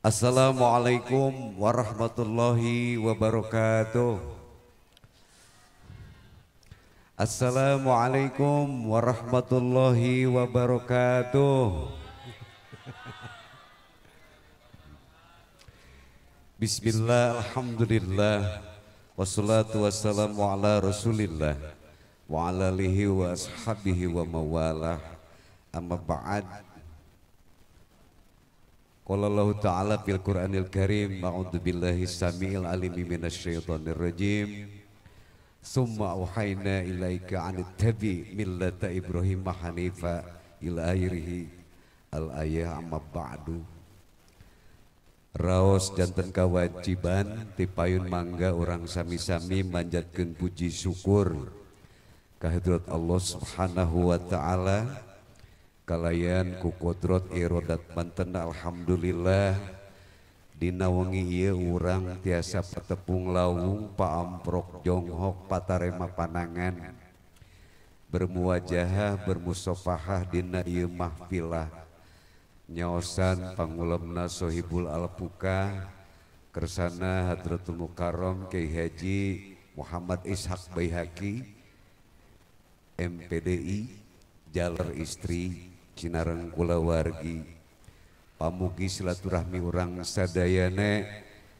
Assalamualaikum warahmatullahi wabarakatuh Assalamualaikum warahmatullahi wabarakatuh Bismillah, Alhamdulillah Wassalatu wassalamu ala rasulillah Wa ala alihi wa ashabihi wa mawalah Amma ba'ad Qala Allah Ta'ala fil Qur'anil Karim A'udhu billahi sami'il alimi minasyaitonir rajim Summa uhayna ilaika anit tabi millata Ibrahim hanifa ila akhirih al ayah amma ba'du Raos jantan kewajiban tipayun mangga orang sami-sami manjatkan puji syukur kehadirat Allah Subhanahu wa taala keralayan kukotrot rodadat Banten Alhamdulillah Dinawanggi urang tiasa patepung laung paampprok jonghok pattarema panangan bermuajaaha bermusafahah Dimahfilah nyaan panulamnashohibul alapbuka Kersana hadrotul Muqarong Kei Haji Muhammad Ishak Bahaqi Hai PDdi Jaur istri yang Sinarankulawargi pamugi silaturahmi orangrang saddayane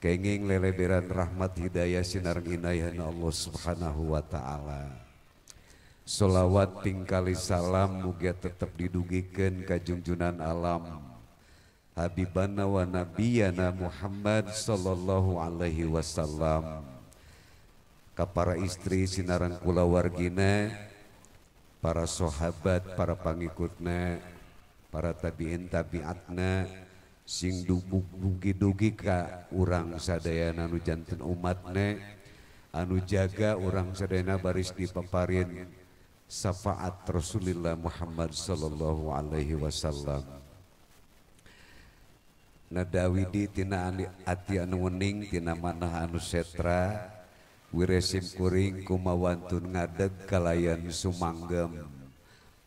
keging leledan rahhmat Hidayah sinarginahan Allah subhanahu Wa Ta'alasholawat ping kaliihissalam muga tetap didugiikan kejunjunan alam Haiana Wabianyana Muhammad Shallallahu Alaihi Wasallam Ka para istri sinarankula wargina, punya sahabat para pangikutna para tabiin tabiatna sing dukiugi Ka orang sadaan anu jantan umatne anu jaga orang seda na baris di pempain safaat Rasulillah Muhammad Shallallahu Alaihi Wasallam nadawiditina aningtina mana anu setra simpuring kumawanun ngadeg kalayan sumagem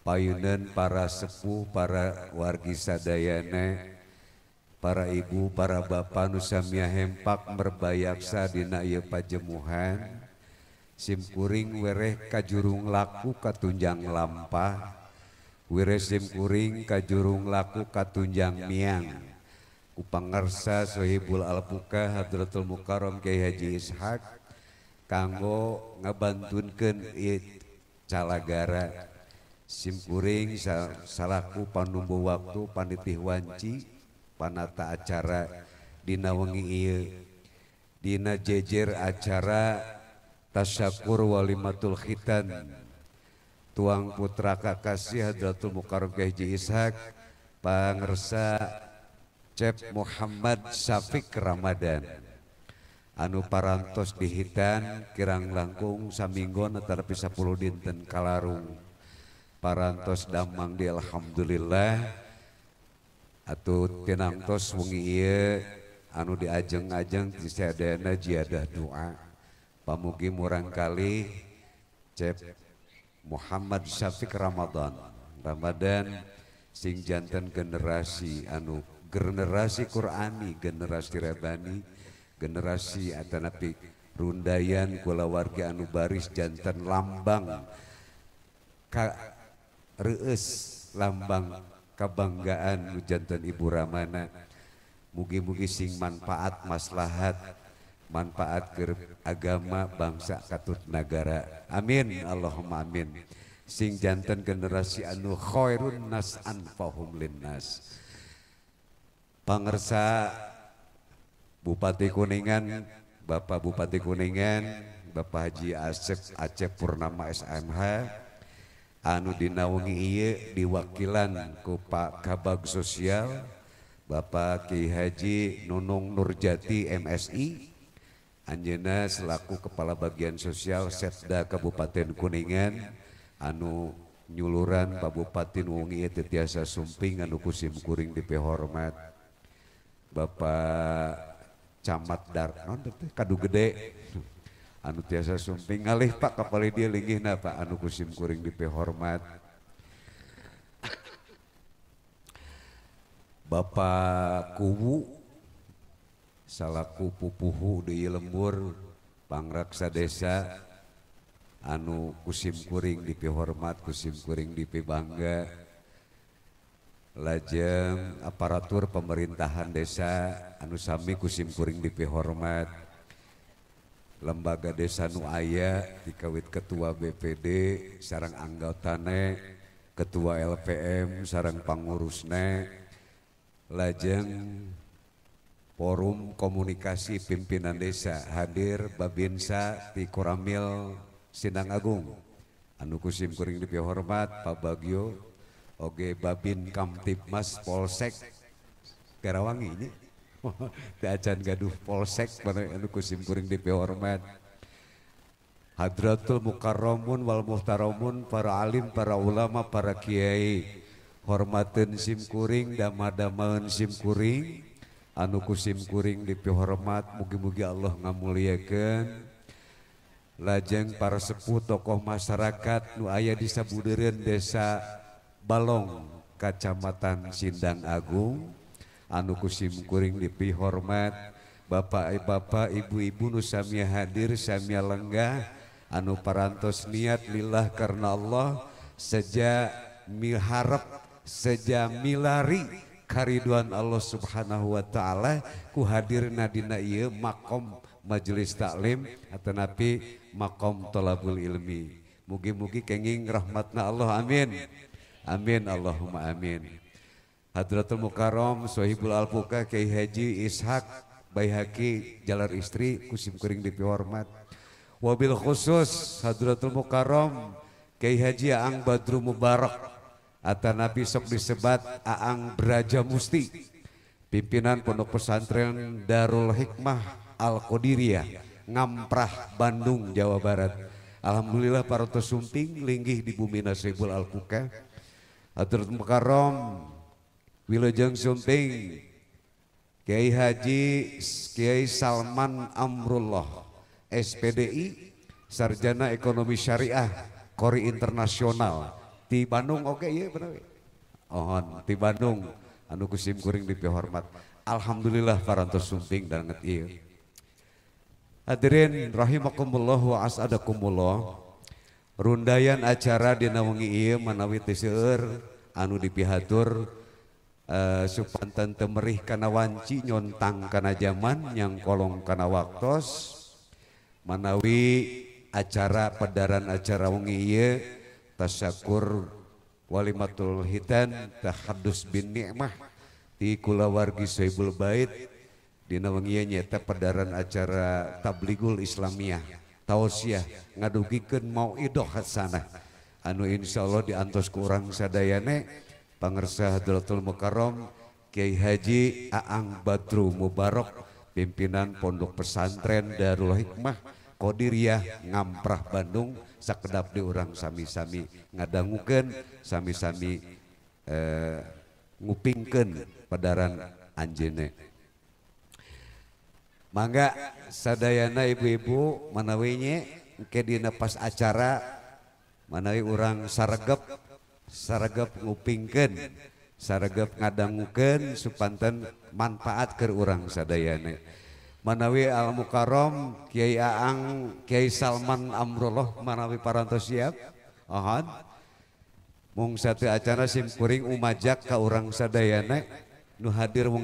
payunan para sepuh para warga saddayane para ibu para bapak nusamiya hempak merbayaksa di pajemuhan simpuring wereehh kajurung laku Katunjang lampa wir simpuring kajurung laku Katunjang miang upangrsashohibul albuka Abdultul Muqaram Hajihakim Kago ngabantun ke itcalagara. simpuring salahku panumbu waktu paniti waci panata acara Dina wengi il. Dina jejir acara Tasyapur Walimatulhitan, tuang putra Kakasisia Ratul Mukarjishak Pansa cap Muhammad Sayafi Ramadahan. u parantos dihitan kirang langkung saminggon antara dinten Kalarung paras Damang di Alhamdulillah atau anu diajeng-ajeng di seadana jiada doa Pamugi murangkali ce Muhammadyafi Ramadan Ramadn sing jantan generasi anu generasi Qurani generasireani generasi Atanapi rundayian bola warga Nu baris jantan lambang Karees lambang kebanggaanmu jantan Ibu Raana mugi-mugi sing manfaat maslahat manfaat ke agama bangsa Katut negara Amin Allahma amin sing jantan generasi anukhoirlin Panersak Bupati Kuningan, Bapak Bupati Kuningan, Bapak Haji Asep Acep Purnama SMH, anu dinaungi Iye diwakilan ku Pak Kabag Sosial, Bapak Ki Haji Nunung Nurjati MSI, Anjena selaku Kepala Bagian Sosial Setda Kabupaten Kuningan, anu nyuluran Pak Bupati Nungi tetiasa sumping anu kusim kuring Hormat, Bapak Camat Darnon teh kadu gede. Anu tiasa sumping ngalih Pak kapali dia lingih na Pak anu kusim kuring dipe hormat, Bapak Kubu salaku pupuhu di lembur pangraksa desa anu kusim kuring dipe hormat, kusim kuring dipe bangga lajeng aparatur pemerintahan desa anusami kusimkuring Hormat, lembaga desa nuaya dikawit ketua BPD sarang anggotane ketua LPM sarang pangurusne lajeng forum komunikasi pimpinan desa hadir babinsa di Koramil Sindang Agung anu kusimkuring Hormat Pak Bagio babin kam Mas Polsekwanguhsek ditul Muqaromun Wal mumun para Alilim para ulama para Kyai horman simkuring Dam simkuring anukusimkuring dihormat mugi-mugi Allah ngamuliaken lajeng para sepuh tokoh masyarakat nu ayah dis bisa budiririn desa di balong Kacamatan Sindan Agung anu kusimkuring dipihormat Bapak ba ibu-ibu Nusamiya hadir Samia legah anu parantos niat Nilah karena Allah seja miharp seja milari kariduan Allah subhanahu Wa ta'ala ku hadir Nadina maom majelis Taklim atau napi maom tolabul ilmi mugi-mugikenging rahmatna Allah amin Amin Allahumma amin. Hadratul Mukarram Sohibul Alpuka Kiai Haji Ishak Bayhaki Jalar Istri Kusim Kering Dipi Hormat Wabil khusus Hadratul Mukarram Kiai Haji Aang Badru Mubarak Ata Nabi Sok disebat Aang Beraja Musti Pimpinan Pondok Pesantren Darul Hikmah al Qodiria, Ngamprah Bandung Jawa Barat Alhamdulillah para tesunting linggih di bumi Nasribul Al-Kuka Atur Mekarom Wilujeng Sumping Kiai Haji Kiai Salman Amrullah SPDI Sarjana Ekonomi Syariah Kori Internasional di Bandung oke okay, iya benar Ohon di Bandung anu kusim kuring dipihormat Alhamdulillah parantos sumping dan ngetil. Iya. Hadirin rahimakumullah wa as'adakumullah Rundayian acara Diwangi menawi TCR anu dip pihadur eh, Subhanten Temerih Kan waci yntang Kanajaman yang kolongkana waktuos menawi acara pedaran acara wonye Tayakur Walimatulhitandu binnikmah dikulawarbult Dinang nyeta peraran acara tabbligul Islamiya. tausyah ngaduugiken mau idokhasan anu Insya Allah dis kurang sedayane Panersahultul Muqaram Kyai Haji Aang Badru Mubarok pimpinan pondok pesasntren Darullah Hikmah Qdiriyah ngamprah Bandung sekedap di orangrang sami-sami ngadangguken sami-sami eh, ngupingken padaran Anjne ga sadana ibu-ibu menwiinya ke dipas acara manawi urang sarregp sarp mupingken saregepken supanten manfaat ke urang saddayane manawi Al Muqaram Kyyaang Kyai Salman Amrullah manawi paranto siapon mung satu acara simpuring umajak ka urang saddayana nuhadir mu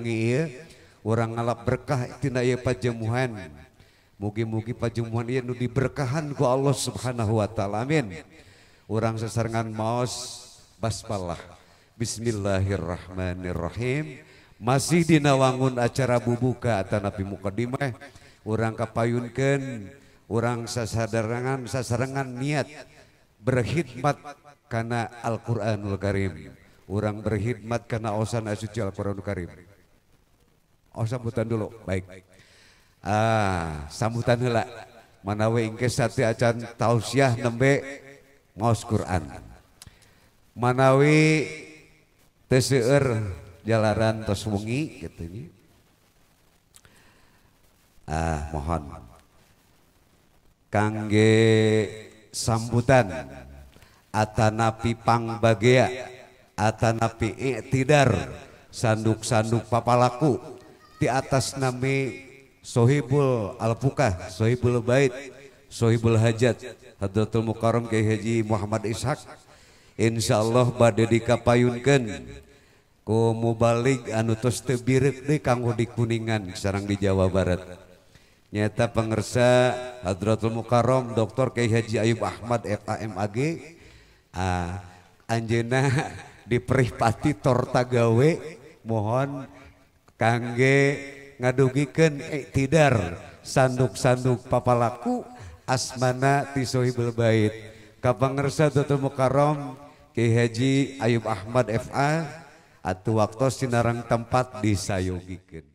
orang alla berkahtina pajemuhan bugi-mugi pajemuhan yang nu diberkahanku Allah subhanahu Wa ta'alamin orang sasangan maos baspalah Bismillahirrahmanirrohim masih dinawangun acara bubuka atas nabi mukadimah orang kapayunkan orang sasadarangan sasarangan niat berhitmat karena Alquranulgarimi orang berhidmat karena usanaciqu Karibi Oh sambutan dulu, baik. Ah, sambutan hela. Manawi ingkes sate acan tausiah nembe ngos Quran. Manawi teseur jalaran tos wengi gitu ini. Ah, mohon. Kangge sambutan atanapi pangbagia atanapi tidar sanduk-sanduk papalaku di atas nami Sohibul Al-Fukah, Sohibul Bait, Sohibul Hajat, Hadratul Mukarram Kiai Haji Muhammad Ishak. Insyaallah badai dikapayunkan ku mubalik anu tos anutus birek deui kanggo di Kuningan sareng di Jawa Barat. Nyata pengersa Hadratul Mukarram Dr. Kiai Haji Ayub Ahmad FAMAG ah, anjena di Perihpati Tortagawe mohon Angge ngadugikentidar sanduk-sanduk papa laku asmana tishohibulbait Kasa Dotul Muqarong Ky Haji Ayub Ahmad FA at waktu sinaran tempat di sayubugiken